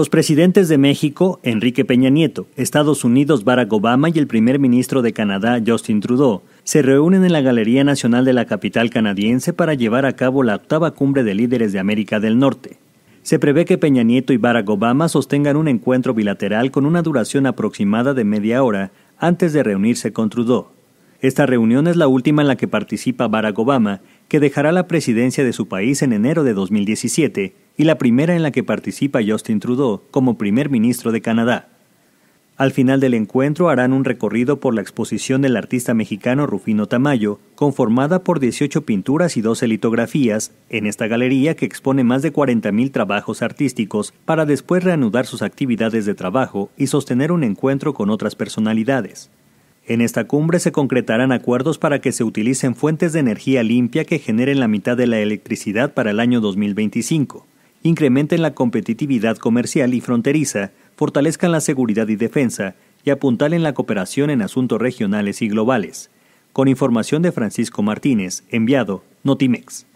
Los presidentes de México, Enrique Peña Nieto, Estados Unidos, Barack Obama y el primer ministro de Canadá, Justin Trudeau, se reúnen en la Galería Nacional de la capital canadiense para llevar a cabo la octava cumbre de líderes de América del Norte. Se prevé que Peña Nieto y Barack Obama sostengan un encuentro bilateral con una duración aproximada de media hora antes de reunirse con Trudeau. Esta reunión es la última en la que participa Barack Obama, que dejará la presidencia de su país en enero de 2017, y la primera en la que participa Justin Trudeau como primer ministro de Canadá. Al final del encuentro harán un recorrido por la exposición del artista mexicano Rufino Tamayo, conformada por 18 pinturas y 12 litografías, en esta galería que expone más de 40.000 trabajos artísticos para después reanudar sus actividades de trabajo y sostener un encuentro con otras personalidades. En esta cumbre se concretarán acuerdos para que se utilicen fuentes de energía limpia que generen la mitad de la electricidad para el año 2025, incrementen la competitividad comercial y fronteriza, fortalezcan la seguridad y defensa y apuntalen la cooperación en asuntos regionales y globales. Con información de Francisco Martínez, enviado Notimex.